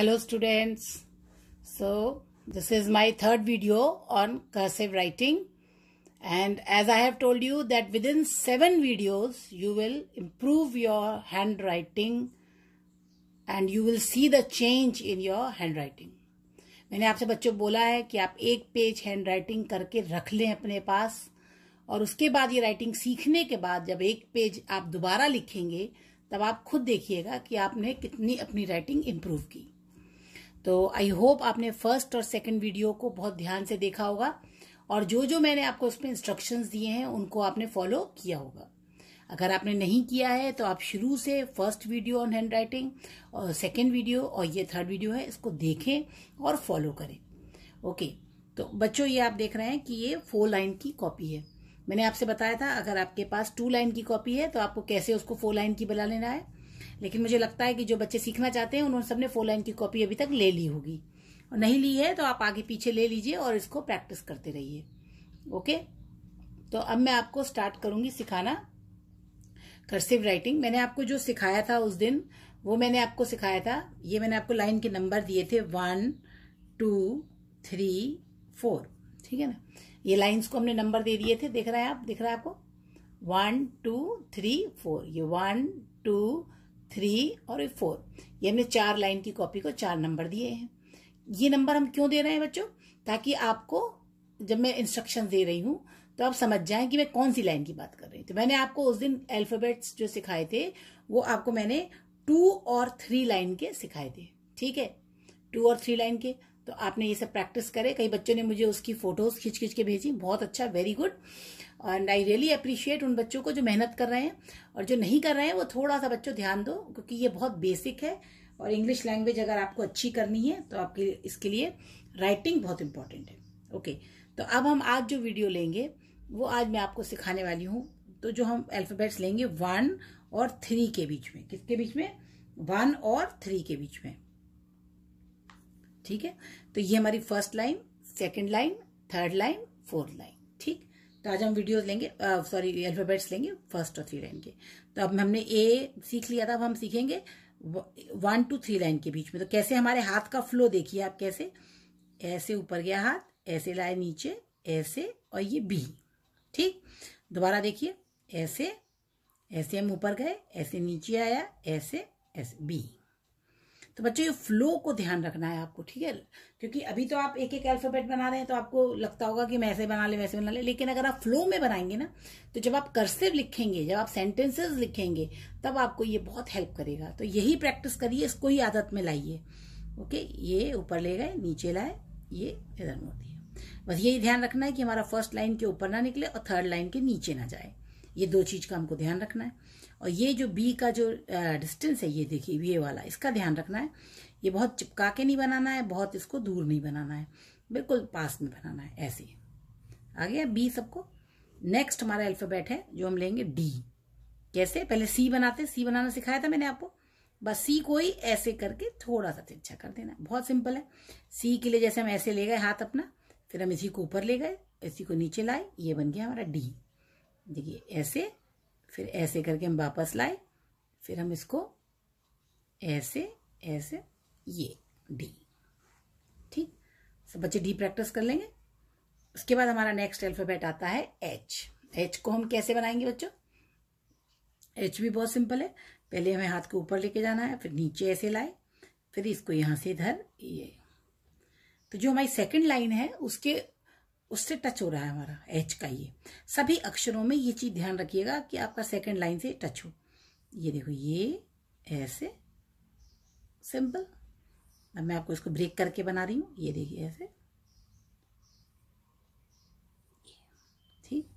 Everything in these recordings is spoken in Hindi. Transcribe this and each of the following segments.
hello students so this is my third video on cursive writing and as i have told you that within seven videos you will improve your handwriting and you will see the change in your handwriting मैंने आपसे बच्चों बोला है कि आप एक पेज हैंड राइटिंग करके रख लें अपने पास और उसके बाद ये राइटिंग सीखने के बाद जब एक पेज आप दोबारा लिखेंगे तब आप खुद देखिएगा कि आपने कितनी अपनी राइटिंग इम्प्रूव की तो आई होप आपने फर्स्ट और सेकंड वीडियो को बहुत ध्यान से देखा होगा और जो जो मैंने आपको उसमें इंस्ट्रक्शंस दिए हैं उनको आपने फॉलो किया होगा अगर आपने नहीं किया है तो आप शुरू से first video on handwriting और सेकेंड वीडियो और ये थर्ड वीडियो है इसको देखें और फॉलो करें ओके तो बच्चों ये आप देख रहे हैं कि ये फोर लाइन की कॉपी है मैंने आपसे बताया था अगर आपके पास टू लाइन की कॉपी है तो आपको कैसे उसको फोर लाइन की बना लेना है लेकिन मुझे लगता है कि जो बच्चे सीखना चाहते हैं उन्होंने सबने फोर लाइन की कॉपी अभी तक ले ली होगी और नहीं ली है तो आप आगे पीछे ले लीजिए और इसको प्रैक्टिस करते रहिए ओके तो अब मैं आपको स्टार्ट करूंगी सिखाना कर्सिव राइटिंग मैंने आपको जो सिखाया था उस दिन वो मैंने आपको सिखाया था ये मैंने आपको लाइन के नंबर दिए थे वन टू थ्री फोर ठीक है ना ये लाइंस को हमने नंबर दे दिए थे देख रहे हैं आप दिख रहा है आपको वन टू थ्री फोर ये वन टू थ्री और फोर ये हमने चार लाइन की कॉपी को चार नंबर दिए हैं ये नंबर हम क्यों दे रहे हैं बच्चों ताकि आपको जब मैं इंस्ट्रक्शन दे रही हूं तो आप समझ जाएं कि मैं कौन सी लाइन की बात कर रही हूँ तो मैंने आपको उस दिन अल्फाबेट्स जो सिखाए थे वो आपको मैंने टू और थ्री लाइन के सिखाए थे ठीक है टू और थ्री लाइन के तो आपने ये सब प्रैक्टिस करे कई बच्चों ने मुझे उसकी फोटोज खींच खींच के भेजी बहुत अच्छा very good and I really appreciate उन बच्चों को जो मेहनत कर रहे हैं और जो नहीं कर रहे हैं वो थोड़ा सा बच्चों ध्यान दो क्योंकि ये बहुत बेसिक है और इंग्लिश लैंग्वेज अगर आपको अच्छी करनी है तो आपके इसके लिए राइटिंग बहुत इंपॉर्टेंट है ओके okay, तो अब हम आज जो वीडियो लेंगे वो आज मैं आपको सिखाने वाली हूँ तो जो हम अल्फ़ाबेट्स लेंगे वन और थ्री के बीच में किसके बीच में वन और थ्री के बीच में ठीक है तो ये हमारी first line second line third line fourth line ठीक तो आज हम वीडियोस लेंगे सॉरी अल्फाबेट्स लेंगे फर्स्ट और थ्री लाइन के तो अब हमने ए सीख लिया था अब हम सीखेंगे वन टू थ्री लाइन के बीच में तो कैसे हमारे हाथ का फ्लो देखिए आप कैसे ऐसे ऊपर गया हाथ ऐसे लाए नीचे ऐसे और ये बी ठीक दोबारा देखिए ऐसे ऐसे हम ऊपर गए ऐसे नीचे आया ऐसे ऐसे बी तो बच्चों ये फ्लो को ध्यान रखना है आपको ठीक है क्योंकि अभी तो आप एक एक अल्फाबेट बना रहे हैं तो आपको लगता होगा कि मैं ऐसे बना ले वैसे बना ले लेकिन अगर आप फ्लो में बनाएंगे ना तो जब आप कर्सिव लिखेंगे जब आप सेंटेंसेस लिखेंगे तब आपको ये बहुत हेल्प करेगा तो यही प्रैक्टिस करिए इसको ही आदत में लाइए ओके ये ऊपर ले गए नीचे लाए ये इधर मोड़ दिया बस यही ध्यान रखना है कि हमारा फर्स्ट लाइन के ऊपर ना निकले और थर्ड लाइन के नीचे ना जाए ये दो चीज का हमको ध्यान रखना है और ये जो बी का जो डिस्टेंस है ये देखिए ये वाला इसका ध्यान रखना है ये बहुत चिपका के नहीं बनाना है बहुत इसको दूर नहीं बनाना है बिल्कुल पास में बनाना है ऐसे आ गया बी सबको नेक्स्ट हमारा अल्फाबेट है जो हम लेंगे डी कैसे पहले सी बनाते सी बनाना सिखाया था मैंने आपको बस सी को ही ऐसे करके थोड़ा सा तिरछा कर देना बहुत सिंपल है सी के लिए जैसे हम ऐसे ले गए हाथ अपना फिर हम इसी को ऊपर ले गए इसी को नीचे लाए ये बन गया हमारा डी देखिए ऐसे फिर ऐसे करके हम वापस लाए फिर हम इसको ऐसे ऐसे ये डी ठीक सब बच्चे डी प्रैक्टिस कर लेंगे उसके बाद हमारा नेक्स्ट अल्फाबेट आता है एच एच को हम कैसे बनाएंगे बच्चों एच भी बहुत सिंपल है पहले हमें हाथ को ऊपर लेके जाना है फिर नीचे ऐसे लाए फिर इसको यहां से इधर ये तो जो हमारी सेकंड लाइन है उसके उससे टच हो रहा है हमारा एच का ये सभी अक्षरों में ये चीज ध्यान रखिएगा कि आपका सेकंड लाइन से टच हो ये देखो ये ऐसे सिंपल अब मैं आपको इसको ब्रेक करके बना रही हूँ ये देखिए ऐसे ठीक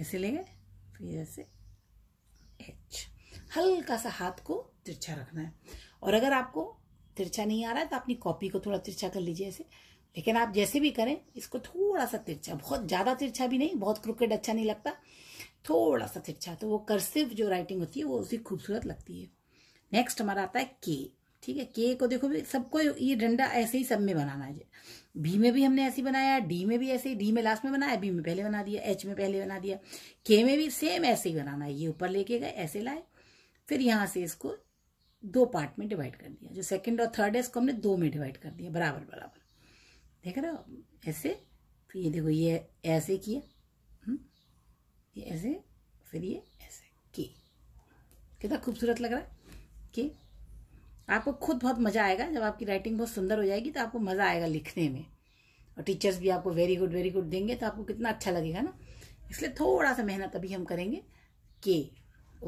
ऐसे ले गए फिर ऐसे एच हल्का सा हाथ को तिरछा रखना है और अगर आपको तिरछा नहीं आ रहा है तो अपनी कॉपी को थोड़ा तिरछा कर लीजिए ऐसे लेकिन आप जैसे भी करें इसको थोड़ा सा तिरछा बहुत ज़्यादा तिरछा भी नहीं बहुत क्रिकेट अच्छा नहीं लगता थोड़ा सा तिरछा तो वो कर्सिव जो राइटिंग होती है वो उसी खूबसूरत लगती है नेक्स्ट हमारा आता है के ठीक है के को देखो भी सबको ये डंडा ऐसे ही सब में बनाना है बी में भी हमने ऐसे बनाया डी में भी ऐसे ही डी में लास्ट में बनाया बी में पहले बना दिया एच में पहले बना दिया के में भी सेम ऐसे ही बनाना है ये ऊपर लेके गए ऐसे लाए फिर यहाँ से इसको दो पार्ट में डिवाइड कर दिया जो सेकंड और थर्ड है इसको हमने दो में डिवाइड कर दिया बराबर बराबर देख रहे हो ऐसे फिर ये देखो ये ऐसे किया हम्म, ये ऐसे फिर ये ऐसे के कितना खूबसूरत लग रहा है के आपको खुद बहुत मज़ा आएगा जब आपकी राइटिंग बहुत सुंदर हो जाएगी तो आपको मज़ा आएगा लिखने में और टीचर्स भी आपको वेरी गुड वेरी गुड देंगे तो आपको कितना अच्छा लगेगा ना इसलिए थोड़ा सा मेहनत अभी हम करेंगे के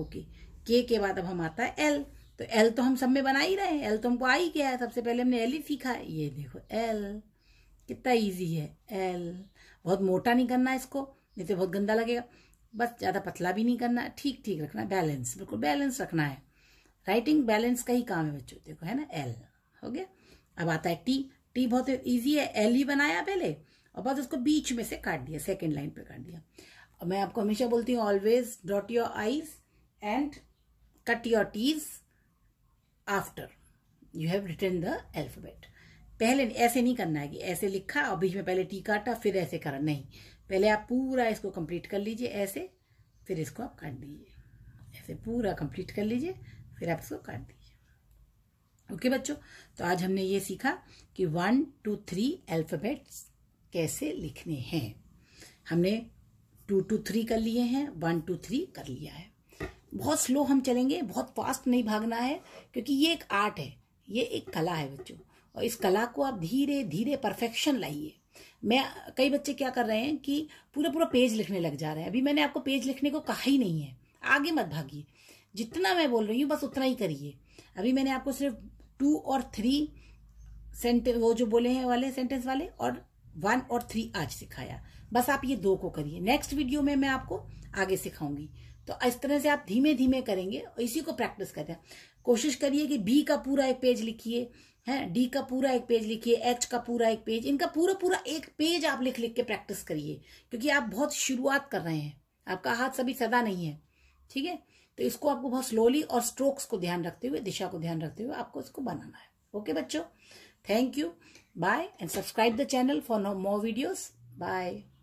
ओके के के बाद अब हम आता है एल तो एल तो हम सब में बना ही रहे हैं एल तो हमको आ ही गया है सबसे पहले हमने एल ही सीखा है ये देखो एल कितना इजी है एल बहुत मोटा नहीं करना इसको नहीं तो बहुत गंदा लगेगा बस ज़्यादा पतला भी नहीं करना ठीक ठीक रखना बैलेंस बिल्कुल बैलेंस रखना है राइटिंग बैलेंस का ही काम है बच्चों देखो है ना एल हो गया अब आता है टी टी बहुत ईजी है एल ही बनाया पहले और बस उसको बीच में से काट दिया सेकेंड लाइन पर काट दिया और मैं आपको हमेशा बोलती हूँ always dot your i's and cut your t's after you have written the alphabet पहले ऐसे नहीं करना है कि ऐसे लिखा और बीच में पहले टी काटा फिर ऐसे करा नहीं पहले आप पूरा इसको कंप्लीट कर लीजिए ऐसे फिर इसको आप काट दीजिए ऐसे पूरा कंप्लीट कर लीजिए फिर आप इसको काट दीजिए ओके बच्चों तो आज हमने ये सीखा कि वन टू थ्री अल्फ़ाबेट्स कैसे लिखने हैं हमने टू टू थ्री कर लिए हैं वन टू थ्री कर लिया है बहुत स्लो हम चलेंगे बहुत फास्ट नहीं भागना है क्योंकि ये एक आर्ट है ये एक कला है बच्चों और इस कला को आप धीरे धीरे परफेक्शन लाइए मैं कई बच्चे क्या कर रहे हैं कि पूरा पूरा पेज लिखने लग जा रहे हैं अभी मैंने आपको पेज लिखने को कहा ही नहीं है आगे मत भागिए जितना मैं बोल रही हूँ बस उतना ही करिए अभी मैंने आपको सिर्फ टू और थ्री सेंटेंस वो जो बोले हैं वाले सेंटेंस वाले और वन और थ्री आज सिखाया बस आप ये दो को करिए नेक्स्ट वीडियो में मैं आपको आगे सिखाऊंगी तो इस तरह से आप धीमे धीमे करेंगे और इसी को प्रैक्टिस करते हैं कोशिश करिए कि बी का पूरा एक पेज लिखिए है डी का पूरा एक पेज लिखिए एच का पूरा एक पेज इनका पूरा पूरा एक पेज आप लिख लिख के प्रैक्टिस करिए क्योंकि आप बहुत शुरुआत कर रहे हैं आपका हाथ सभी सदा नहीं है ठीक है तो इसको आपको बहुत स्लोली और स्ट्रोक्स को ध्यान रखते हुए दिशा को ध्यान रखते हुए आपको इसको बनाना है ओके बच्चों thank you bye and subscribe the channel for no more videos bye